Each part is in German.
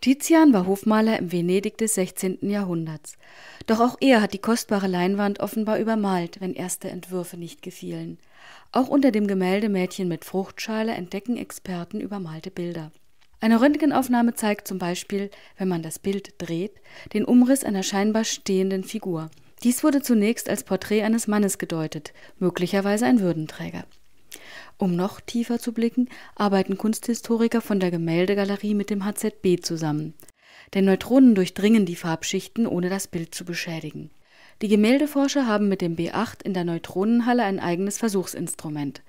Tizian war Hofmaler im Venedig des 16. Jahrhunderts. Doch auch er hat die kostbare Leinwand offenbar übermalt, wenn erste Entwürfe nicht gefielen. Auch unter dem Gemälde Mädchen mit Fruchtschale entdecken Experten übermalte Bilder. Eine Röntgenaufnahme zeigt zum Beispiel, wenn man das Bild dreht, den Umriss einer scheinbar stehenden Figur. Dies wurde zunächst als Porträt eines Mannes gedeutet, möglicherweise ein Würdenträger. Um noch tiefer zu blicken, arbeiten Kunsthistoriker von der Gemäldegalerie mit dem HZB zusammen. Denn Neutronen durchdringen die Farbschichten, ohne das Bild zu beschädigen. Die Gemäldeforscher haben mit dem B8 in der Neutronenhalle ein eigenes Versuchsinstrument.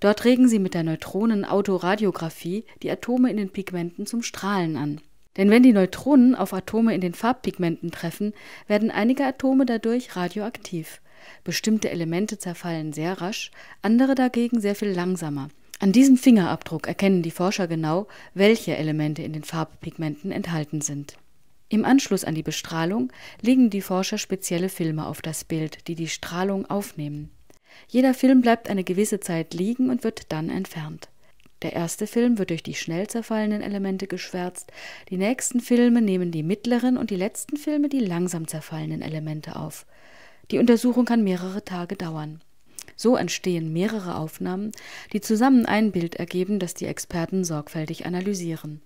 Dort regen sie mit der neutronen die Atome in den Pigmenten zum Strahlen an. Denn wenn die Neutronen auf Atome in den Farbpigmenten treffen, werden einige Atome dadurch radioaktiv. Bestimmte Elemente zerfallen sehr rasch, andere dagegen sehr viel langsamer. An diesem Fingerabdruck erkennen die Forscher genau, welche Elemente in den Farbpigmenten enthalten sind. Im Anschluss an die Bestrahlung legen die Forscher spezielle Filme auf das Bild, die die Strahlung aufnehmen. Jeder Film bleibt eine gewisse Zeit liegen und wird dann entfernt. Der erste Film wird durch die schnell zerfallenden Elemente geschwärzt, die nächsten Filme nehmen die mittleren und die letzten Filme die langsam zerfallenden Elemente auf. Die Untersuchung kann mehrere Tage dauern. So entstehen mehrere Aufnahmen, die zusammen ein Bild ergeben, das die Experten sorgfältig analysieren.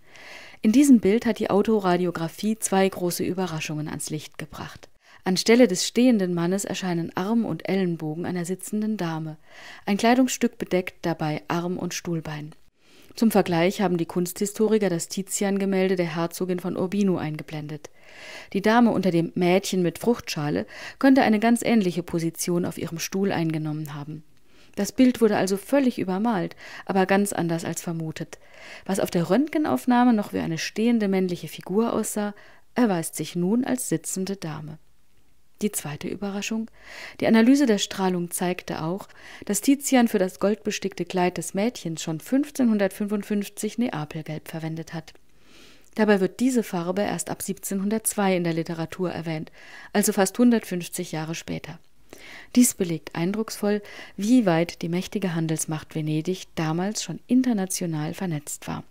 In diesem Bild hat die Autoradiographie zwei große Überraschungen ans Licht gebracht. Anstelle des stehenden Mannes erscheinen Arm und Ellenbogen einer sitzenden Dame. Ein Kleidungsstück bedeckt dabei Arm und Stuhlbein. Zum Vergleich haben die Kunsthistoriker das Tizian-Gemälde der Herzogin von Urbino eingeblendet. Die Dame unter dem Mädchen mit Fruchtschale könnte eine ganz ähnliche Position auf ihrem Stuhl eingenommen haben. Das Bild wurde also völlig übermalt, aber ganz anders als vermutet. Was auf der Röntgenaufnahme noch wie eine stehende männliche Figur aussah, erweist sich nun als sitzende Dame. Die zweite Überraschung? Die Analyse der Strahlung zeigte auch, dass Tizian für das goldbestickte Kleid des Mädchens schon 1555 Neapelgelb verwendet hat. Dabei wird diese Farbe erst ab 1702 in der Literatur erwähnt, also fast 150 Jahre später. Dies belegt eindrucksvoll, wie weit die mächtige Handelsmacht Venedig damals schon international vernetzt war.